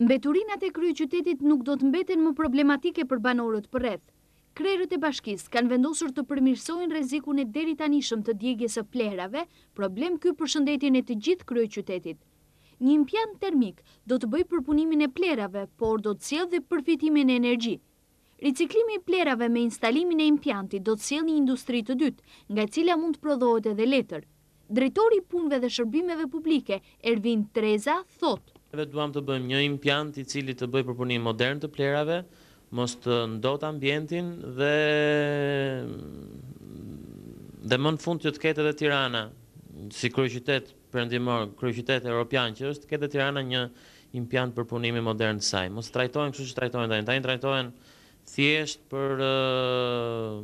Mbeturinat e krye qytetit nuk do të mbeten më problematike për banorët për rreth. Krerët e bashkis kanë vendosur të përmirsojnë rezikun e deri tanishëm të djegjes së plerave, problem ky për shëndetin e të gjithë krye qytetit. Një impian termik do të bëj përpunimin e plerave, por do të sjell dhe përfitimin e energji. Riciklimi i plerave me instalimin e impjanti do të sjell një industri të dytë, nga e cila mund të prodhohet edhe letër. Drejtori i punëve dhe shërbimeve publike, Ervin Treza, thotë: plerave duham të bëjmë një impjant i cili të bëjë përpunim modern të plerave, mos të ndot ambientin dhe mm, dhe më në fund të të ketë edhe Tirana, si kryqytet përëndimor, kryqytet e Europian që është, të ketë edhe Tirana një impjant përpunimi modern të saj. Mos të trajtojnë kështë që trajtojnë dajnë, tajnë trajtojnë thjesht për,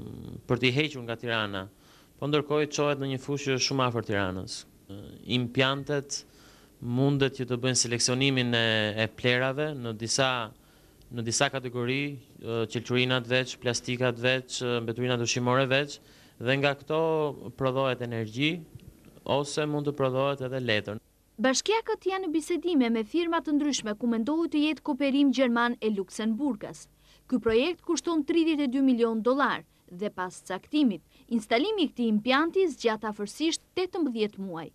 mm, për t'i hequn nga Tirana, po ndërkoj të qohet në një fushë shumë afer Tiranës. implantet mundet që të bëjnë seleksionimin e, e plerave në disa, në disa kategori, qelqurinat veç, plastikat veç, mbeturinat dushimore veç, dhe nga këto prodohet energji, ose mund të prodohet edhe letër. Bashkja këtë janë në bisedime me firmat të ndryshme ku mendohu të jetë koperim Gjerman e Luxemburgas. Ky projekt kushton 32 milion dolar dhe pas caktimit, instalimi këti impjantis gjatë afërsisht 18 muaj.